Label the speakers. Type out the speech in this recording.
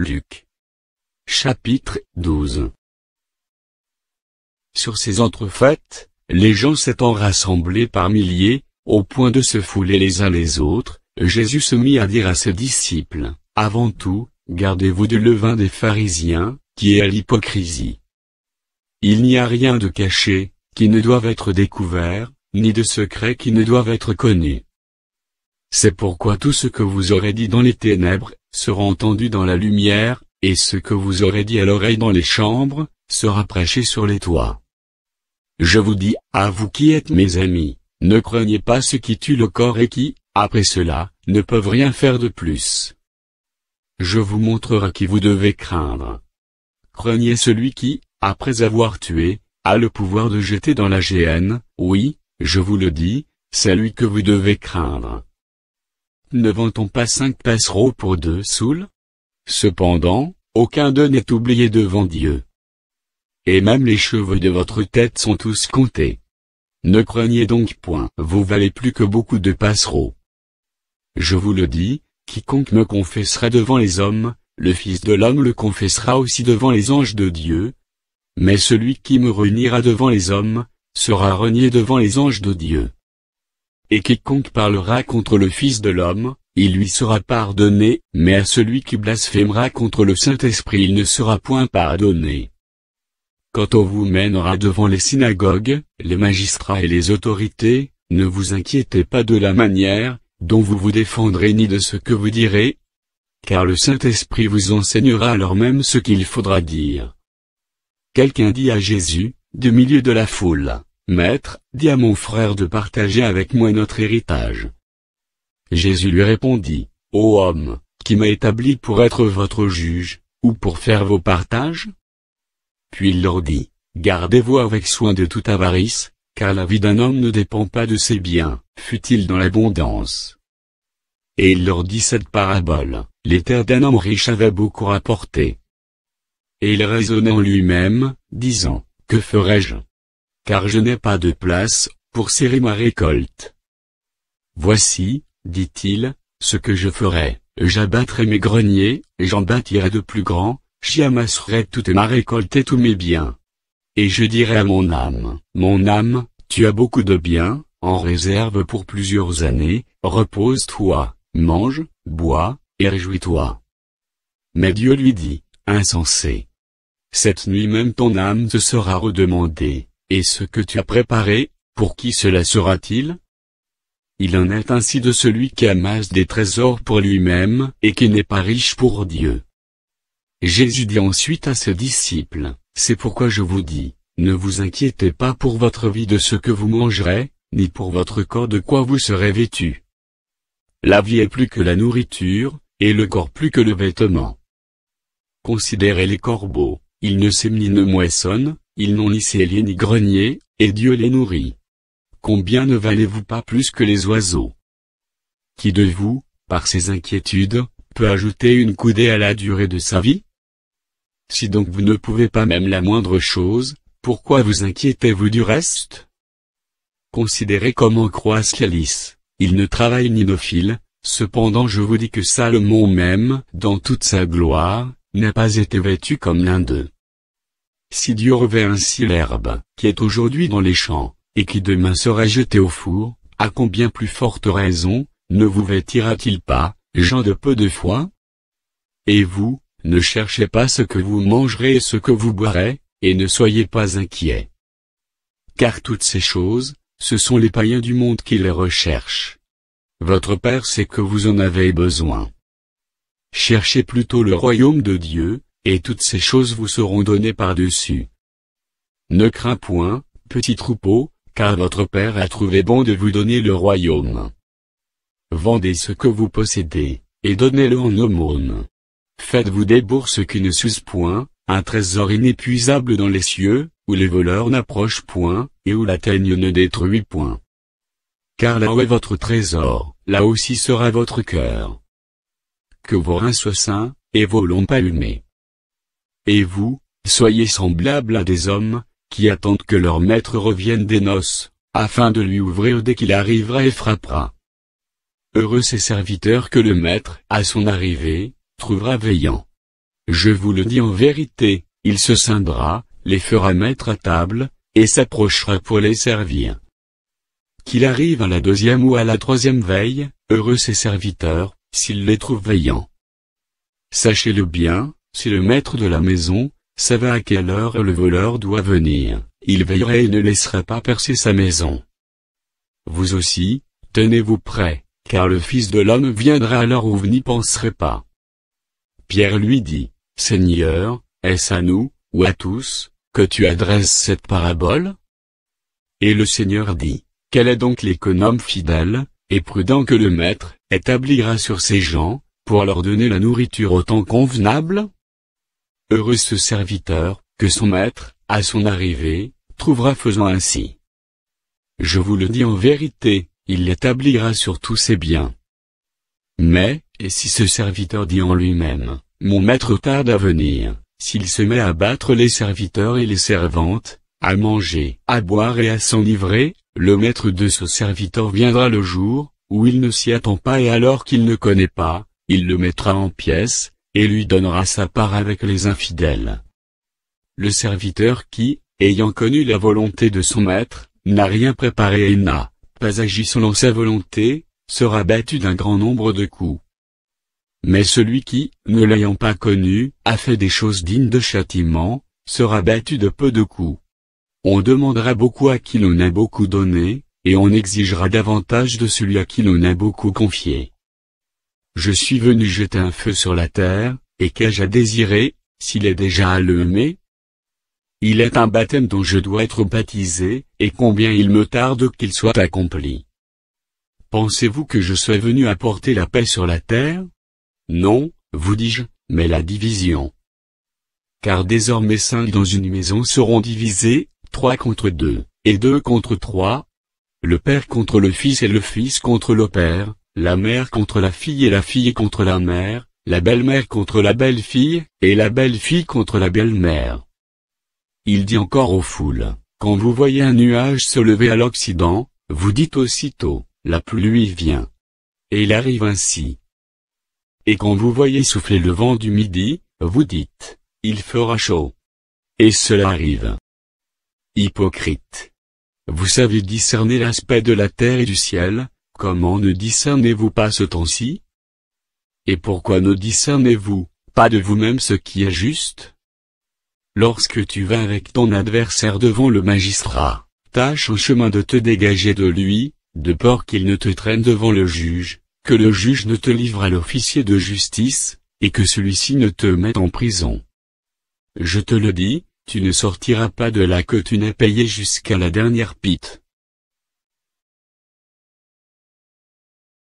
Speaker 1: Luc. Chapitre 12 Sur ces entrefaites, les gens s'étant rassemblés par milliers, au point de se fouler les uns les autres, Jésus se mit à dire à ses disciples, Avant tout, gardez-vous du levain des pharisiens, qui est à l'hypocrisie. Il n'y a rien de caché, qui ne doive être découvert, ni de secret qui ne doivent être connu. C'est pourquoi tout ce que vous aurez dit dans les ténèbres, sera entendu dans la lumière, et ce que vous aurez dit à l'oreille dans les chambres, sera prêché sur les toits. Je vous dis, à vous qui êtes mes amis, ne craignez pas ceux qui tuent le corps et qui, après cela, ne peuvent rien faire de plus. Je vous montrerai qui vous devez craindre. Craignez celui qui, après avoir tué, a le pouvoir de jeter dans la géhenne, oui, je vous le dis, c'est lui que vous devez craindre. Ne vend-on pas cinq passereaux pour deux saules Cependant, aucun d'eux n'est oublié devant Dieu. Et même les cheveux de votre tête sont tous comptés. Ne craignez donc point, vous valez plus que beaucoup de passereaux. Je vous le dis, quiconque me confessera devant les hommes, le Fils de l'homme le confessera aussi devant les anges de Dieu. Mais celui qui me reniera devant les hommes, sera renié devant les anges de Dieu. Et quiconque parlera contre le Fils de l'homme, il lui sera pardonné, mais à celui qui blasphémera contre le Saint-Esprit il ne sera point pardonné. Quand on vous mènera devant les synagogues, les magistrats et les autorités, ne vous inquiétez pas de la manière, dont vous vous défendrez ni de ce que vous direz, car le Saint-Esprit vous enseignera alors même ce qu'il faudra dire. Quelqu'un dit à Jésus, du milieu de la foule. Maître, dis à mon frère de partager avec moi notre héritage. Jésus lui répondit, Ô homme, qui m'a établi pour être votre juge, ou pour faire vos partages Puis il leur dit, Gardez-vous avec soin de toute avarice, car la vie d'un homme ne dépend pas de ses biens, fut-il dans l'abondance. Et il leur dit cette parabole, Les terres d'un homme riche avaient beaucoup rapporté. Et il raisonna en lui-même, disant, Que ferai-je car je n'ai pas de place, pour serrer ma récolte. Voici, dit-il, ce que je ferai, j'abattrai mes greniers, j'en bâtirai de plus grands, j'y amasserai toute ma récolte et tous mes biens. Et je dirai à mon âme, mon âme, tu as beaucoup de biens, en réserve pour plusieurs années, repose-toi, mange, bois, et réjouis-toi. Mais Dieu lui dit, insensé. Cette nuit même ton âme te sera redemandée. Et ce que tu as préparé, pour qui cela sera-t-il Il en est ainsi de celui qui amasse des trésors pour lui-même, et qui n'est pas riche pour Dieu. Jésus dit ensuite à ses disciples, C'est pourquoi je vous dis, ne vous inquiétez pas pour votre vie de ce que vous mangerez, ni pour votre corps de quoi vous serez vêtu. La vie est plus que la nourriture, et le corps plus que le vêtement. Considérez les corbeaux, ils ne sèment ni ne moissonnent, ils n'ont ni cellier ni grenier, et Dieu les nourrit. Combien ne valez-vous pas plus que les oiseaux Qui de vous, par ses inquiétudes, peut ajouter une coudée à la durée de sa vie Si donc vous ne pouvez pas même la moindre chose, pourquoi vous inquiétez-vous du reste Considérez comment croissent les il ils ne travaillent ni ne filent, cependant je vous dis que Salomon même, dans toute sa gloire, n'a pas été vêtu comme l'un d'eux. Si Dieu revêt ainsi l'herbe, qui est aujourd'hui dans les champs, et qui demain sera jetée au four, à combien plus forte raison, ne vous vêtira-t-il pas, gens de peu de foi Et vous, ne cherchez pas ce que vous mangerez et ce que vous boirez, et ne soyez pas inquiets. Car toutes ces choses, ce sont les païens du monde qui les recherchent. Votre Père sait que vous en avez besoin. Cherchez plutôt le royaume de Dieu, et toutes ces choses vous seront données par-dessus. Ne crains point, petit troupeau, car votre Père a trouvé bon de vous donner le royaume. Vendez ce que vous possédez, et donnez-le en aumône. Faites-vous des bourses qui ne s'usent point, un trésor inépuisable dans les cieux, où les voleurs n'approchent point, et où la teigne ne détruit point. Car là où est votre trésor, là aussi sera votre cœur. Que vos reins soient sains, et vos lombes allumées. Et vous, soyez semblables à des hommes, qui attendent que leur maître revienne des noces, afin de lui ouvrir dès qu'il arrivera et frappera. Heureux ces serviteurs que le maître, à son arrivée, trouvera veillant. Je vous le dis en vérité, il se scindra, les fera mettre à table, et s'approchera pour les servir. Qu'il arrive à la deuxième ou à la troisième veille, heureux ces serviteurs, s'il les trouve veillants. Sachez-le bien, si le maître de la maison, savait à quelle heure le voleur doit venir, il veillerait et ne laisserait pas percer sa maison. Vous aussi, tenez-vous prêts, car le Fils de l'homme viendra à l'heure où vous n'y penserez pas. Pierre lui dit, Seigneur, est-ce à nous, ou à tous, que tu adresses cette parabole Et le Seigneur dit, Quel est donc l'économe fidèle, et prudent que le Maître établira sur ses gens, pour leur donner la nourriture autant convenable Heureux ce serviteur, que son maître, à son arrivée, trouvera faisant ainsi. Je vous le dis en vérité, il l'établira sur tous ses biens. Mais, et si ce serviteur dit en lui-même, mon maître tarde à venir, s'il se met à battre les serviteurs et les servantes, à manger, à boire et à s'enivrer, le maître de ce serviteur viendra le jour, où il ne s'y attend pas et alors qu'il ne connaît pas, il le mettra en pièces, et lui donnera sa part avec les infidèles. Le serviteur qui, ayant connu la volonté de son maître, n'a rien préparé et n'a pas agi selon sa volonté, sera battu d'un grand nombre de coups. Mais celui qui, ne l'ayant pas connu, a fait des choses dignes de châtiment, sera battu de peu de coups. On demandera beaucoup à qui l'on a beaucoup donné, et on exigera davantage de celui à qui l'on a beaucoup confié. Je suis venu jeter un feu sur la terre, et qu'ai-je à désirer, s'il est déjà allumé Il est un baptême dont je dois être baptisé, et combien il me tarde qu'il soit accompli. Pensez-vous que je sois venu apporter la paix sur la terre Non, vous dis-je, mais la division. Car désormais cinq dans une maison seront divisés, trois contre deux, et deux contre trois. Le Père contre le Fils et le Fils contre le Père, la mère contre la fille et la fille contre la mère, la belle-mère contre la belle-fille, et la belle-fille contre la belle-mère. Il dit encore aux foules, quand vous voyez un nuage se lever à l'occident, vous dites aussitôt, la pluie vient. Et il arrive ainsi. Et quand vous voyez souffler le vent du midi, vous dites, il fera chaud. Et cela arrive. Hypocrite. Vous savez discerner l'aspect de la terre et du ciel, Comment ne discernez-vous pas ce temps-ci Et pourquoi ne discernez-vous pas de vous-même ce qui est juste Lorsque tu vas avec ton adversaire devant le magistrat, tâche en chemin de te dégager de lui, de peur qu'il ne te traîne devant le juge, que le juge ne te livre à l'officier de justice, et que celui-ci ne te mette en prison. Je te le dis, tu ne sortiras pas de là que tu n'as payé jusqu'à la dernière pite.